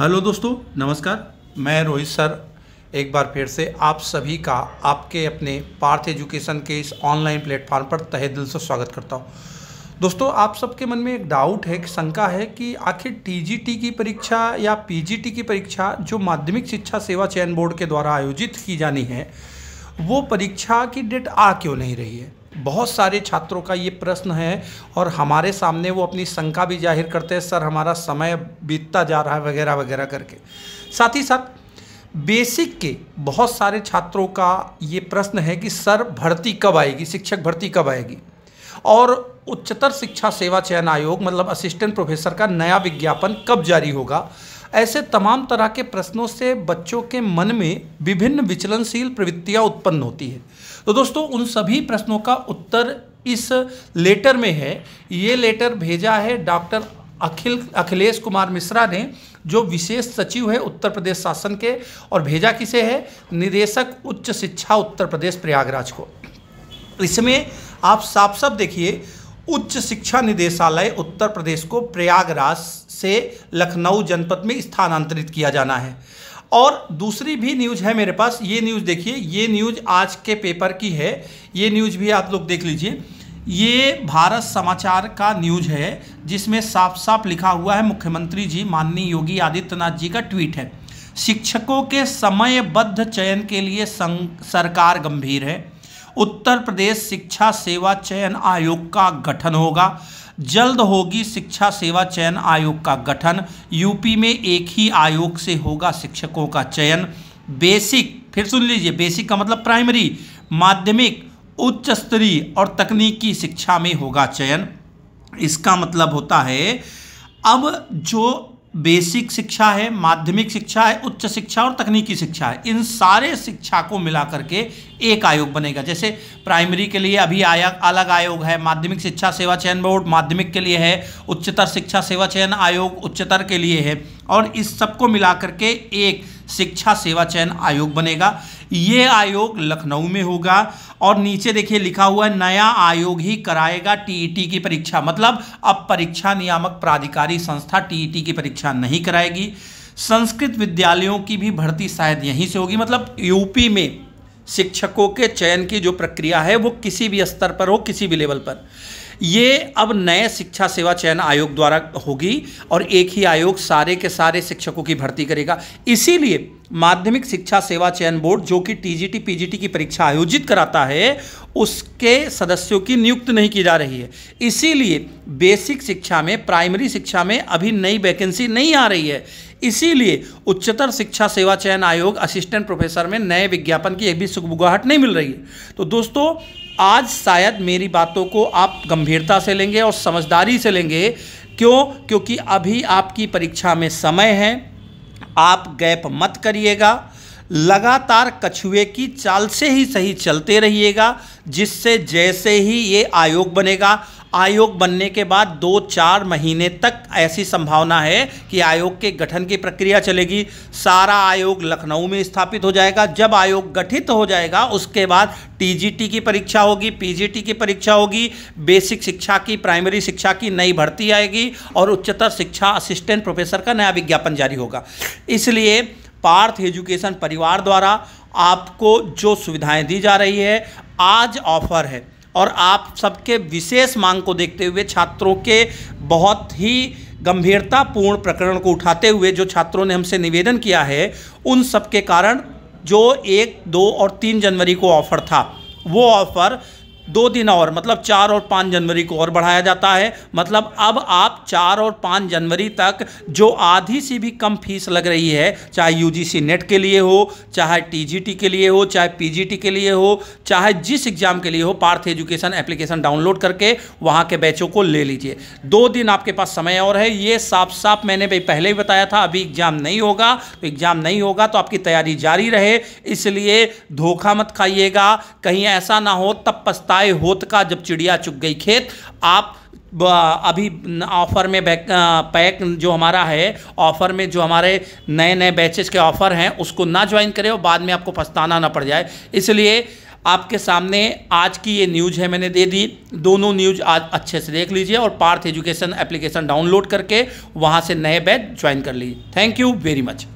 hello दोस्तों नमस्कार मैं रोहित सर एक बार फिर से आप सभी का आपके अपने पार्थ एजुकेशन के इस ऑनलाइन प्लेटफॉर्म पर तहे दिल से स्वागत करता हूं दोस्तों आप सबके मन में एक डाउट है एक शंका है कि आखिर टीजीटी की परीक्षा या पीजीटी की परीक्षा जो माध्यमिक शिक्षा सेवा चयन बोर्ड के द्वारा आयोजित की जानी है वो परीक्षा की डेट आ क्यों नहीं रही है बहुत सारे छात्रों का ये प्रश्न है और हमारे सामने वो अपनी शंका भी जाहिर करते हैं सर हमारा समय बीतता जा रहा है वगैरह वगैरह करके साथ ही साथ बेसिक के बहुत सारे छात्रों का ये प्रश्न है कि सर भर्ती कब आएगी शिक्षक भर्ती कब आएगी और उच्चतर शिक्षा सेवा चयन आयोग मतलब असिस्टेंट प्रोफेसर का नया विज्ञापन कब जारी होगा ऐसे तमाम तरह के प्रश्नों से बच्चों के मन में विभिन्न विचलनशील प्रवृत्तियाँ उत्पन्न होती है तो दोस्तों उन सभी प्रश्नों का उत्तर इस लेटर में है ये लेटर भेजा है डॉक्टर अखिल अखिलेश कुमार मिश्रा ने जो विशेष सचिव है उत्तर प्रदेश शासन के और भेजा किसे है निदेशक उच्च शिक्षा उत्तर प्रदेश प्रयागराज को इसमें आप साफ साफ देखिए उच्च शिक्षा निदेशालय उत्तर प्रदेश को प्रयागराज से लखनऊ जनपद में स्थानांतरित किया जाना है और दूसरी भी न्यूज़ है मेरे पास ये न्यूज़ देखिए ये न्यूज़ आज के पेपर की है ये न्यूज़ भी आप लोग देख लीजिए ये भारत समाचार का न्यूज है जिसमें साफ साफ लिखा हुआ है मुख्यमंत्री जी माननीय योगी आदित्यनाथ जी का ट्वीट है शिक्षकों के समयबद्ध चयन के लिए सरकार गंभीर है उत्तर प्रदेश शिक्षा सेवा चयन आयोग का गठन होगा जल्द होगी शिक्षा सेवा चयन आयोग का गठन यूपी में एक ही आयोग से होगा शिक्षकों का चयन बेसिक फिर सुन लीजिए बेसिक का मतलब प्राइमरी माध्यमिक उच्च स्तरीय और तकनीकी शिक्षा में होगा चयन इसका मतलब होता है अब जो बेसिक शिक्षा है माध्यमिक शिक्षा है उच्च शिक्षा और तकनीकी शिक्षा है इन सारे शिक्षा को मिला करके एक आयोग बनेगा जैसे प्राइमरी के लिए अभी आया अलग आयोग है माध्यमिक शिक्षा सेवा चयन बोर्ड माध्यमिक के लिए है उच्चतर शिक्षा सेवा चयन आयोग उच्चतर के लिए है और इस सबको मिला करके एक शिक्षा सेवा चयन आयोग बनेगा ये आयोग लखनऊ में होगा और नीचे देखिए लिखा हुआ है नया आयोग ही कराएगा टीईटी की परीक्षा मतलब अब परीक्षा नियामक प्राधिकारी संस्था टीईटी की परीक्षा नहीं कराएगी संस्कृत विद्यालयों की भी भर्ती शायद यहीं से होगी मतलब यूपी में शिक्षकों के चयन की जो प्रक्रिया है वो किसी भी स्तर पर हो किसी भी लेवल पर ये अब नए शिक्षा सेवा चयन आयोग द्वारा होगी और एक ही आयोग सारे के सारे शिक्षकों की भर्ती करेगा इसीलिए माध्यमिक शिक्षा सेवा चयन बोर्ड जो कि टीजीटी पीजीटी की परीक्षा आयोजित कराता है उसके सदस्यों की नियुक्त नहीं की जा रही है इसीलिए बेसिक शिक्षा में प्राइमरी शिक्षा में अभी नई वैकेंसी नहीं आ रही है इसीलिए उच्चतर शिक्षा सेवा चयन आयोग असिस्टेंट प्रोफेसर में नए विज्ञापन की एक भी सुखबुगाहट नहीं मिल रही है तो दोस्तों आज शायद मेरी बातों को आप गंभीरता से लेंगे और समझदारी से लेंगे क्यों क्योंकि अभी आपकी परीक्षा में समय है आप गैप मत करिएगा लगातार कछुए की चाल से ही सही चलते रहिएगा जिससे जैसे ही ये आयोग बनेगा आयोग बनने के बाद दो चार महीने तक ऐसी संभावना है कि आयोग के गठन की प्रक्रिया चलेगी सारा आयोग लखनऊ में स्थापित हो जाएगा जब आयोग गठित हो जाएगा उसके बाद टीजीटी की परीक्षा होगी पीजीटी की परीक्षा होगी बेसिक शिक्षा की प्राइमरी शिक्षा की नई भर्ती आएगी और उच्चतर शिक्षा असिस्टेंट प्रोफेसर का नया विज्ञापन जारी होगा इसलिए पार्थ एजुकेशन परिवार द्वारा आपको जो सुविधाएं दी जा रही है आज ऑफर है और आप सबके विशेष मांग को देखते हुए छात्रों के बहुत ही गंभीरतापूर्ण प्रकरण को उठाते हुए जो छात्रों ने हमसे निवेदन किया है उन सब के कारण जो एक दो और तीन जनवरी को ऑफर था वो ऑफ़र दो दिन और मतलब चार और पाँच जनवरी को और बढ़ाया जाता है मतलब अब आप चार और पाँच जनवरी तक जो आधी सी भी कम फीस लग रही है चाहे यूजीसी नेट के लिए हो चाहे टीजीटी के लिए हो चाहे पीजीटी के लिए हो चाहे जिस एग्ज़ाम के लिए हो पार्थ एजुकेशन एप्लीकेशन डाउनलोड करके वहाँ के बैचों को ले लीजिए दो दिन आपके पास समय और है ये साफ साफ मैंने भाई पहले ही बताया था अभी एग्ज़ाम नहीं होगा तो एग्ज़ाम नहीं होगा तो आपकी तैयारी जारी रहे इसलिए धोखा मत खाइएगा कहीं ऐसा ना हो तब पछता पाए होत का जब चिड़िया चुग गई खेत आप अभी ऑफ़र में पैक जो हमारा है ऑफ़र में जो हमारे नए नए बैचेस के ऑफ़र हैं उसको ना ज्वाइन करें और बाद में आपको पछताना ना पड़ जाए इसलिए आपके सामने आज की ये न्यूज़ है मैंने दे दी दोनों न्यूज़ आज अच्छे से देख लीजिए और पार्थ एजुकेशन एप्लीकेशन डाउनलोड करके वहाँ से नए बैच ज्वाइन कर लीजिए थैंक यू वेरी मच